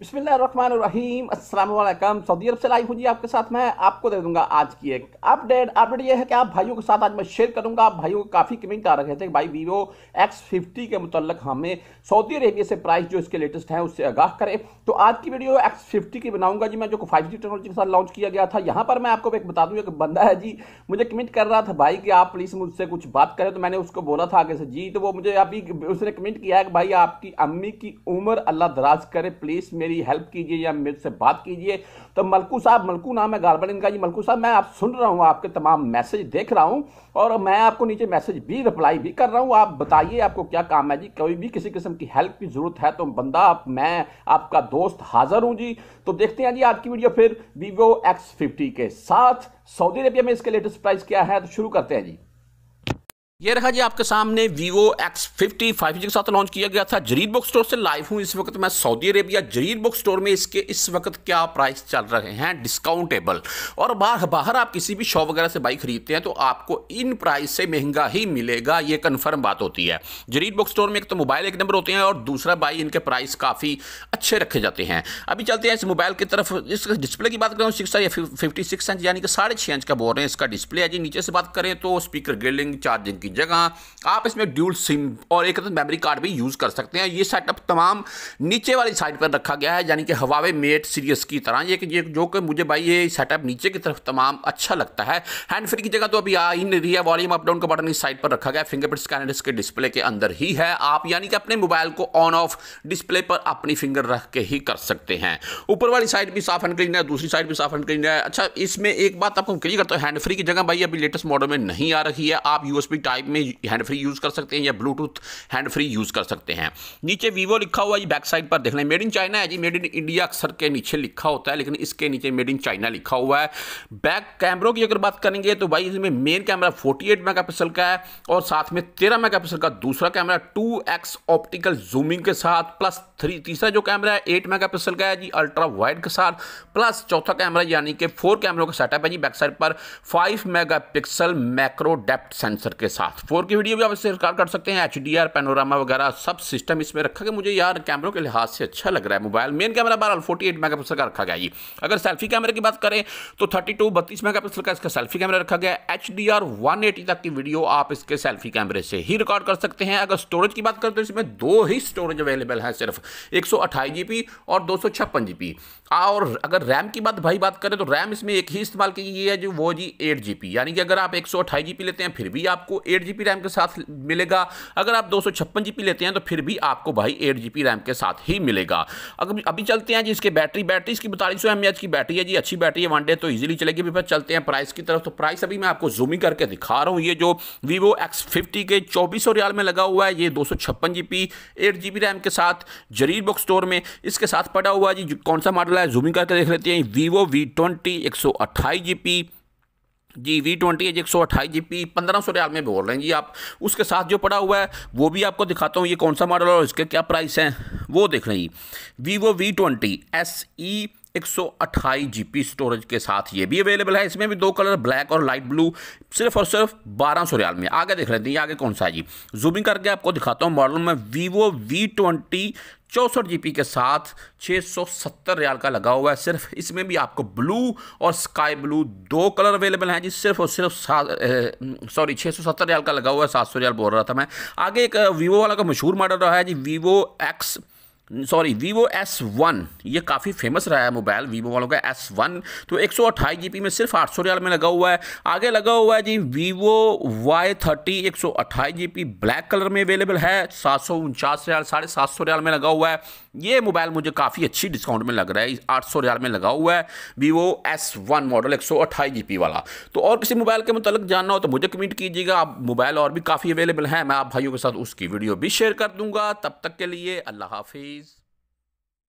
बिस्मिल्लाम अस्सलाम सऊदी अरब से लाइव हूँ जी आपके साथ मैं आपको दे दूंगा आज की एक अपडेट अपडेट ये है कि आप भाइयों के साथ आज मैं शेयर करूंगा आप भाइयों को काफ़ी कमेंट आ रहे थे कि भाई वीवो एक्स फिफ्टी के मुतलक हमें सऊदी अरेबिया से प्राइस जो इसके लेटेस्ट हैं उससे आगाह करें तो आज की वीडियो एक्स फिफ्टी की बनाऊंगा जी मैं जो फाइव जी टेक्नोलॉजी के साथ लॉन्च किया गया था यहाँ पर मैं आपको एक बता दूँ एक बंदा है जी मुझे कमेंट कर रहा था भाई कि आप प्लीज़ मुझसे कुछ बात करें तो मैंने उसको बोला था आगे से जी तो वो मुझे अभी उसने कमेंट किया है कि भाई आपकी अम्मी की उम्र अल्लाह दराज करे प्लीज़ मेरे मेरी हेल्प कीजिए या मेरे से बात कीजिए तो मलकू साहब मलकू नाम है गालबन इनका जी मलकू साहब मैं आप सुन रहा हूँ आपके तमाम मैसेज देख रहा हूँ और मैं आपको नीचे मैसेज भी रिप्लाई भी कर रहा हूँ आप बताइए आपको क्या काम है जी कोई भी किसी किस्म की हेल्प की ज़रूरत है तो बंदा आप मैं आपका दोस्त हाजिर हूँ जी तो देखते हैं जी आज की वीडियो फिर वीवो एक्स के साथ सऊदी अरेबिया में इसके लेटेस्ट प्राइस क्या है तो शुरू करते हैं जी ये रहा जी आपके सामने Vivo X50 5G के साथ लॉन्च किया गया था जरीद बुक स्टोर से लाइव हूँ इस वक्त मैं Saudi Arabia Jarir book store में इसके इस वक्त क्या प्राइस चल रहे हैं डिस्काउंटेबल और बाहर बाहर आप किसी भी शॉप वगैरह से बाइक खरीदते हैं तो आपको इन प्राइस से महंगा ही मिलेगा ये कन्फर्म बात होती है जरीद बुक स्टोर में एक तो मोबाइल एक नंबर होते हैं और दूसरा बाई इनके प्राइस काफ़ी अच्छे रखे जाते हैं अभी चलते हैं इस मोबाइल की तरफ इस डिस्प्ले की बात करें सिक्स तो या फिफ्टी सिक्स इंच यानी कि साढ़े छः इंच का बोल रहे हैं इसका डिस्प्ले है जी नीचे से बात करें तो स्पीकर ग्रिलिंग चार्जिंग की की जगह आप इसमें ड्यूल सिम और एक रत्न मेमोरी कार्ड भी यूज़ कर सकते हैं ये सेटअप तमाम नीचे वाली साइड पर रखा गया है यानी कि हवावे मेट सीरीज की तरह ये, ये जो कि मुझे भाई ये सेटअप नीचे की तरफ तमाम अच्छा लगता है हैंड फ्री की जगह तो अभी आ ही नहीं रही है वॉल्यूम अपडाउन का बटन इस साइड पर रखा गया है फिंगरप्रिंट स्कैनर इसके डिस्प्ले के अंदर ही है आप यानी कि अपने मोबाइल को ऑन ऑफ डिस्प्ले पर अपनी फिंगर रख के ही कर सकते हैं ऊपर वाली साइड भी साफ एंड क्लीन है दूसरी साइड भी साफ एंड क्लीन है अच्छा इसमें एक बात आपको क्लियर करता हूँ हैंड फ्री की जगह भाई अभी लेटेस्ट मॉडल में नहीं आ रही है आप यूएसबी टाइप टाइप में हैंड फ्री यूज़ कर सकते हैं या ब्लूटूथ हैंड फ्री यूज़ कर सकते हैं नीचे वीवो लिखा हुआ ये बैक साइड पर देख लें मेड इन चाइना है जी मेड इन इंडिया अक्सर के नीचे लिखा होता है लेकिन इसके नीचे मेड इन चाइना लिखा हुआ है बैक कैमरों की अगर बात करेंगे तो भाई इसमें मेन कैमरा 48 मेगापिक्सल का है और साथ में 13 मेगापिक्सल का दूसरा कैमरा 2x ऑप्टिकल जूमिंग के साथ प्लस थ्री तीसरा जो कैमरा है एट मेगा पिक्सल का है जी अल्ट्रा वाइड के साथ प्लस चौथा कैमरा यानी कि फोर कैमरों का सेटअप है जी बैक साइड पर five megapixel macro depth sensor के साथ साथ फोर की वीडियो भी आप इससे रिकॉर्ड कर सकते हैं एच डी आर पेनोरामा वगैरह सब सिस्टम इसमें रखा गया मुझे यार कैमरों के लिहाज से अच्छा लग रहा है मोबाइल मेन कैमरा बहरहाल फोर्टी एट मेगा पिक्सल का रखा गया ये अगर सेल्फी कैमरे की बात करें तो थर्टी टू बत्तीस मेगा पिक्सल का इसका सेल्फी कैमरा रखा गया H D R one eighty तक की वीडियो आप इसके सेल्फी कैमरे से ही रिकॉर्ड कर सकते हैं अगर स्टोरेज की बात करें तो इसमें दो ही स्टोरेज अवेलेबल है सिर्फ एक सौ अट्ठाईस जी बी और दो सौ छप्पन जी बी और अगर रैम की बात भाई बात करें तो रैम इसमें एक ही इस्तेमाल की गई है जो वो जी एट जी बी यानी कि अगर आप एक सौ अट्ठाईस जी बी लेते हैं फिर भी आपको एट एट जी रैम के साथ मिलेगा अगर आप दो सौ लेते हैं तो फिर भी आपको भाई एट जी रैम के साथ ही मिलेगा अगर अभी चलते हैं जी इसके बैटरी बैटरी इसकी बतालीस सौ की बैटरी है जी अच्छी बैटरी है वन डे तो ईजिली चलेगी फिर चलते हैं प्राइस की तरफ तो प्राइस अभी मैं आपको जूमिंग करके दिखा रहा हूँ ये जो वीवो एक्स फिफ्टी के चौबीस सौ रियाल में लगा हुआ है ये दो सौ छप्पन G B eight G B RAM के साथ जरीर बुक स्टोर में इसके साथ पड़ा हुआ है जी कौन सा मॉडल है जूमिंग करके देख लेते हैं वीवो वी ट्वेंटी एक सौ अट्ठाईस G B G V twenty एक सौ अट्ठाईस जी पी पंद्रह सौ रियाल में बोल रहे हैं जी आप उसके साथ जो पड़ा हुआ है वो भी आपको दिखाता हूँ ये कौन सा मॉडल और इसके क्या प्राइस हैं वो देख रहे हैं Vivo V twenty S E एक सौ अट्ठाईस जी पी स्टोरेज के साथ ये भी अवेलेबल है इसमें भी दो कलर ब्लैक और लाइट ब्लू सिर्फ और सिर्फ बारह सौ रियाल में आगे देख रहे हैं आगे कौन सा है जी जूमिंग करके आपको दिखाता हूँ मॉडल में वीवो वी ट्वेंटी चौंसठ जी के साथ 670 रियाल का लगा हुआ है सिर्फ इसमें भी आपको ब्लू और स्काई ब्लू दो कलर अवेलेबल हैं जी सिर्फ और सिर्फ सॉरी 670 रियाल का लगा हुआ है 700 रियाल बोल रहा था मैं आगे एक वीवो वाला का मशहूर मॉडल रहा है जी Vivo X sorry Vivo S one ये काफ़ी फेमस रहा है मोबाइल वीवो वालों का एस वन तो एक सौ अट्ठाईस जी में सिर्फ आठ सौ रियाल में लगा हुआ है आगे लगा हुआ है जी वीवो वाई थर्टी एक सौ अट्ठाईस जी ब्लैक कलर में अवेलेबल है सात सौ उनचास रियाल साढ़े सात सौ रियाल में लगा हुआ है ये मोबाइल मुझे काफ़ी अच्छी डिस्काउंट में लग रहा है आठ सौ रियाल में लगा हुआ है वीवो एस वन मॉडल एक सौ अट्ठाईस जी पी वाला तो और किसी मोबाइल के मतलब जानना हो तो मुझे कमेंट कीजिएगा आप मोबाइल और भी काफ़ी अवेलेबल हैं मैं आप भाइयों के साथ उसकी वीडियो भी शेयर कर दूंगा तब तक के लिए अल्लाह हाफिज़